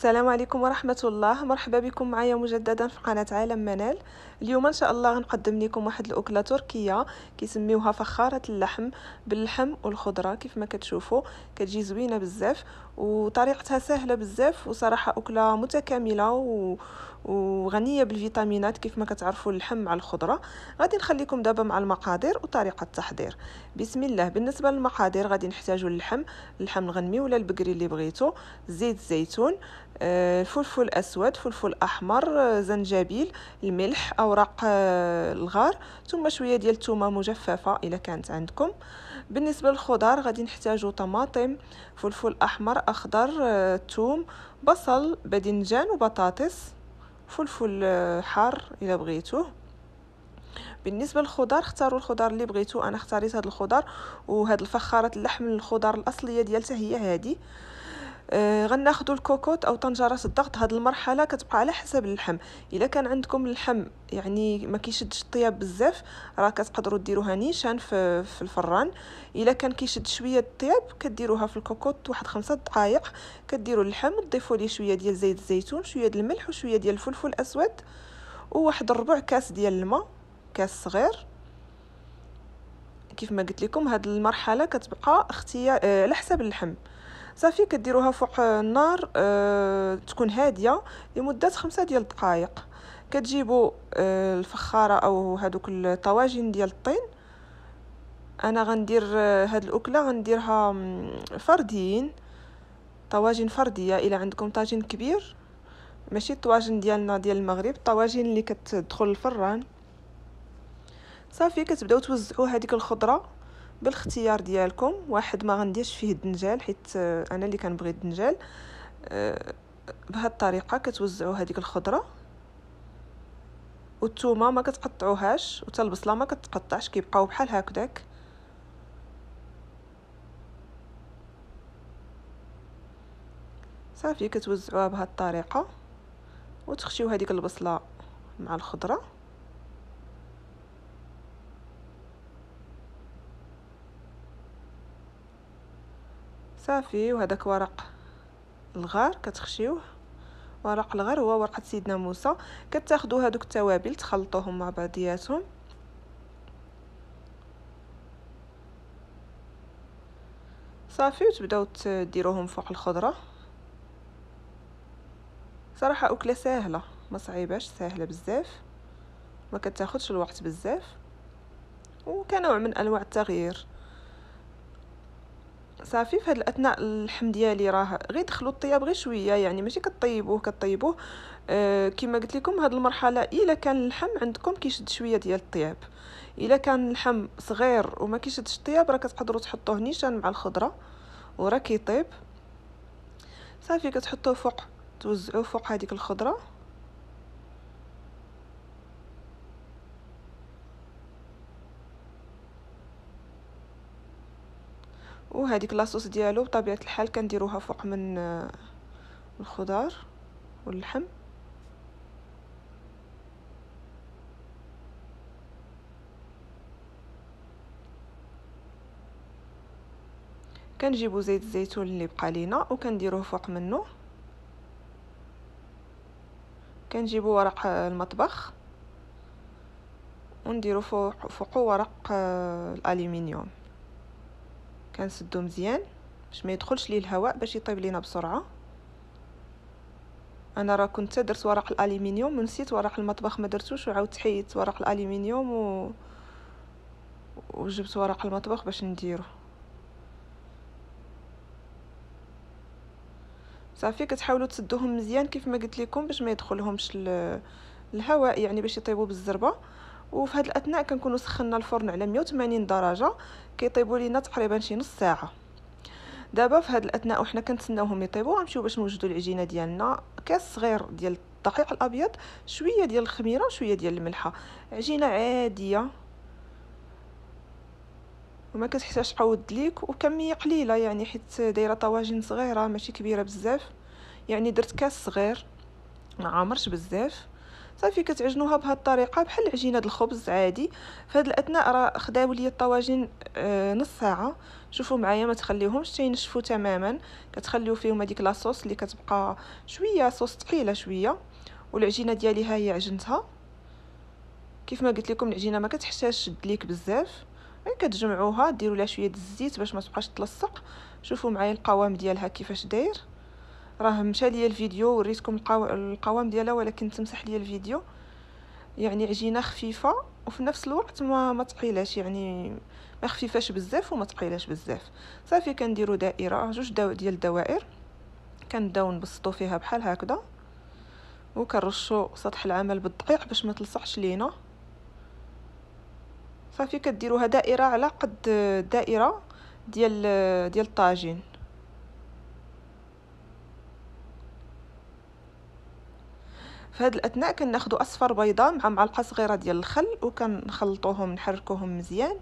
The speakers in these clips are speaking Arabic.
السلام عليكم ورحمة الله مرحبا بكم معايا مجددا في قناة عالم منال اليوم ان شاء الله غنقدم لكم واحد الاكلة تركية كيسميوها فخارة اللحم باللحم والخضرة كيف ما كتشوفوا كتجي زوينة بزاف وطريقتها سهله بزاف وصراحه اكله متكامله و... وغنيه بالفيتامينات كيف ما كتعرفوا اللحم مع الخضره غادي نخليكم دابا مع المقادير وطريقه التحضير بسم الله بالنسبه للمقادير غادي نحتاجوا اللحم اللحم الغنمي ولا البقري اللي بغيتو زيت الزيتون آه، فلفل اسود فلفل احمر آه، زنجبيل الملح اوراق آه، الغار ثم شويه ديال الثومه مجففه الا كانت عندكم بالنسبه للخضار غادي نحتاجوا طماطم فلفل احمر أخضر ثوم آه، بصل باذنجان وبطاطس فلفل آه، حار إلا بغيتوه بالنسبه للخضار اختاروا الخضار اللي بغيتو انا اختاريت هاد الخضار وهاد الفخاره اللحم الخضار الاصليه ديالتها هي هادي آه، غناخذوا الكوكوت او طنجره الضغط هاد المرحله كتبقى على حسب اللحم الا كان عندكم اللحم يعني ما كيشدش الطياب بزاف راه كتقدروا ديروها نيشان في, في الفران الا كان كيشد شويه الطياب كديروها في الكوكوت واحد خمسة دقائق كديروا اللحم وتضيفوا ليه شويه ديال زيت الزيتون شويه ديال الملح وشويه ديال الفلفل الاسود وواحد ربع كاس ديال الماء كاس صغير كيف ما قلت لكم هاد المرحله كتبقى اختيار آه، على حسب اللحم صافي كديروها فوق النار أه تكون هاديه لمده خمسة ديال الدقائق كتجيبوا آه، الفخاره او هذوك الطواجن ديال الطين انا غندير آه، هاد الاكله غنديرها فرديين طواجن فرديه الا عندكم طاجين كبير ماشي الطواجن ديالنا ديال المغرب الطواجن اللي كتدخل الفران صافي كتبداو توزعوا هذيك الخضره بالاختيار ديالكم واحد ما غنديرش فيه الدنجال حيت آه، انا اللي كنبغي الدنجال آه، بهذه الطريقه كتوزعوا هذيك الخضره والثومه ما كتقطعوهاش وحتى البصله ما كتقطعش كيبقاو بحال هكذاك صافي كتوزعوها بهذه الطريقه وتخشيو هذيك البصله مع الخضره صافي وهذاك ورق الغار كتخشيوه ورق الغار هو ورقه سيدنا موسى كتاخذوا هذوك التوابل تخلطوهم مع بعضياتهم صافي وتبداو تديروهم فوق الخضره صراحه اكله سهله ما صعيباش سهله بزاف ما كتاخذش الوقت بزاف وكنوع من انواع التغيير صافي في هاد الاثناء اللحم ديالي راه غير دخلوا الطياب غير شويه يعني ماشي كطيبوه كطيبوه أه كما قلت لكم هاد المرحله الا كان اللحم عندكم كيشد شويه ديال الطياب الا كان اللحم صغير وما كيشدش الطياب راه كتقدروا تحطوه نيشان مع الخضره وراه كيطيب صافي كتحطوه فوق توزعوه فوق هذيك الخضره وهذيك لاصوص ديالو بطبيعه الحال كنديروها فوق آه، من الخضار واللحم كنجيبو زيت الزيتون اللي بقى لينا وكنديروه فوق منه كنجيبو ورق آه، المطبخ ونديرو فوق فوقو ورق آه، الالومنيوم كنسدو مزيان باش ما يدخلش ليه الهواء باش يطيب لينا بسرعه انا راه كنت درت ورق الالومنيوم ونسيت ورق المطبخ ما درتوش وعاودت حيدت ورق الالومنيوم و... وجبت ورق المطبخ باش نديرو صافي كتحاولوا تسدوهم مزيان كيف ما قلت لكم باش ما يدخلهمش الهواء يعني باش يطيبوا بالزربه وفي هاد الاثناء كنكونوا سخنا الفرن على 180 درجه كيطيبوا لينا تقريبا شي نص ساعه دابا في هاد الاثناء وحنا كنتسناوهم يطيبوا غنمشيو باش نوجدوا العجينه ديالنا كاس صغير ديال الدقيق الابيض شويه ديال الخميره وشويه ديال الملحه عجينه عاديه وما كتحتاجش تعود ليك وكميه قليله يعني حيت دايره طواجن صغيره ماشي كبيره بزاف يعني درت كاس صغير ما عامرش بزاف صافي كتعجنوها بهاد الطريقه بحال عجينه الخبز عادي فهاد الاثناء راه خداو ليا الطواجن آه نص ساعه شوفوا معايا ما تخليهمش تينشفوا تماما كتخليو فيهم هذيك لاصوص اللي كتبقى شويه صوص ثقيله شويه والعجينه ديالي ها هي عجنتها كيف ما قلت لكم العجينه ما كتحتاجش شد ليك بزاف غير كتجمعوها ديروا لها شويه الزيت باش ما تبقاش تلصق شوفوا معايا القوام ديالها كيفاش داير راه مشى ليا الفيديو وريتكم القوام ديالها ولكن تمسح ليا الفيديو يعني عجينه خفيفه وفي نفس الوقت ما ما تقيلاش يعني ما خفيفاش بزاف وما تقيلاش بزاف صافي كنديروا دائره جوج دو ديال الدوائر كنبداو نبسطو فيها بحال هكذا وكنرشوا سطح العمل بالدقيق باش ما تلصقش لينا صافي كديروها دائره على قد دائره ديال ديال الطاجين في هذه الاثناء كناخذوا اصفر بيضاء مع معلقه صغيره ديال الخل وكنخلطوهم نحركوهم مزيان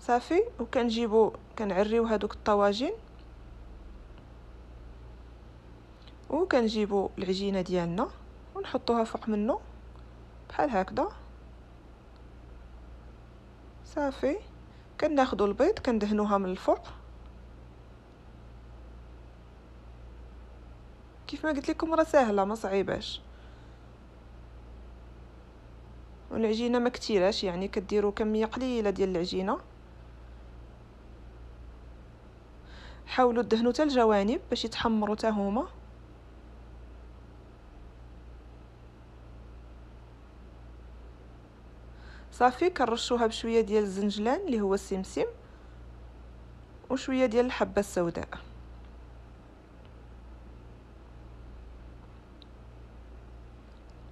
صافي وكنجيبو كنعريو هادوك الطواجن وكنجيبو العجينه ديالنا ونحطوها فوق منه بحال هكذا صافي كناخدو البيض كندهنوها من الفوق كيف ما قلت لكم راه سهله ما صعيباش والعجينه ما كثيراش يعني كديروا كميه قليله ديال العجينه حاولوا تدهنوا حتى الجوانب باش يتحمروا حتى هما صافي كنرشوها بشويه ديال الزنجلان اللي هو السمسم وشويه ديال الحبه السوداء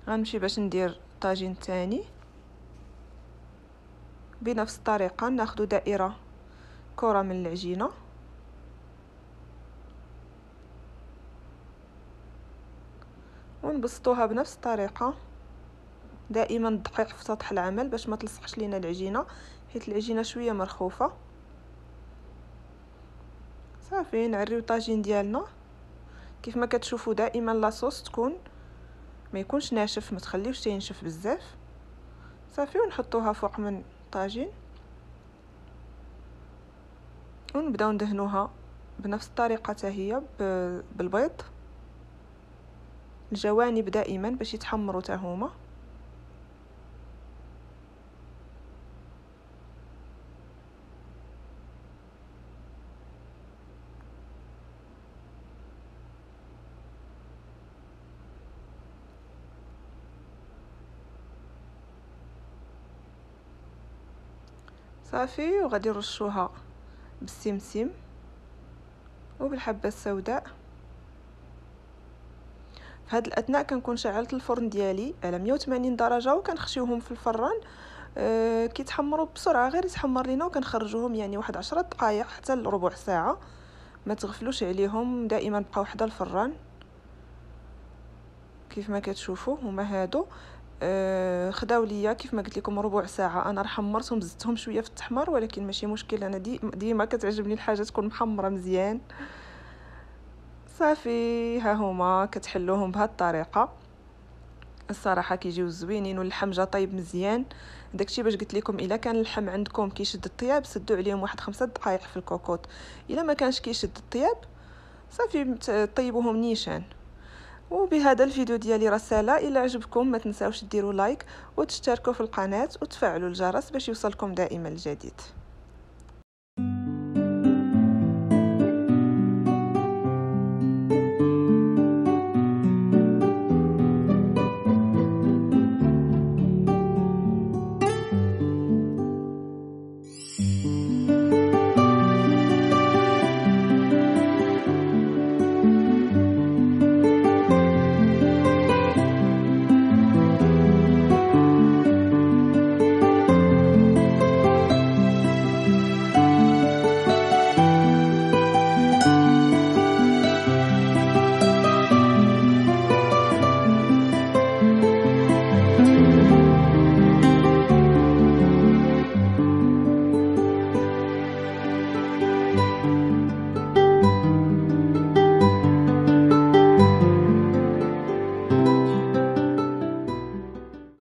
غنمشي باش ندير الطاجين الثاني بنفس الطريقه ناخذ دائره كره من العجينه ونبسطوها بنفس الطريقه دائما الدقيق في سطح العمل باش ما تلصقش لينا العجينه حيت العجينه شويه مرخوفه صافي نعريو الطاجين ديالنا كيف ما كتشوفوا دائما لاصوص تكون ما يكونش ناشف ما تخليوش ينشف بزاف صافي ونحطوها فوق من الطاجين ونبداو ندهنوها بنفس الطريقه حتى هي بالبيض الجوانب دائما باش يتحمروا حتى هما صافي وغادي نرشوها بالسمسم وبالحبه السوداء في هاد الاثناء كنكون شعلت الفرن ديالي على 180 درجه وكنخشيوهم في الفران أه كيتحمروا بسرعه غير يتحمر لينا وكنخرجوهم يعني واحد 10 دقائق حتى لربع ساعه ما تغفلوش عليهم دائما بقاو حدا الفران كيف ما كتشوفوا هما هادو آه، خداو ليا كيف ما قلت لكم ربع ساعه انا حمرتهم زدتهم شويه في التحمر ولكن ماشي مشكل انا دي ديما كتعجبني الحاجه تكون محمره مزيان صافي ها هما كتحلوهم بهذه الطريقه الصراحه كيجيو زوينين واللحم جا طيب مزيان داكشي باش قلت لكم الا كان اللحم عندكم كيشد الطياب سدوا عليهم واحد خمسة دقائق في الكوكوط الا ما كانش كيشد الطياب صافي طيبوهم نيشان وبهذا الفيديو ديالي رسالة إلى عجبكم ما تنساوش تديروا لايك وتشتركوا في القناة وتفعلوا الجرس باش يوصلكم دائما الجديد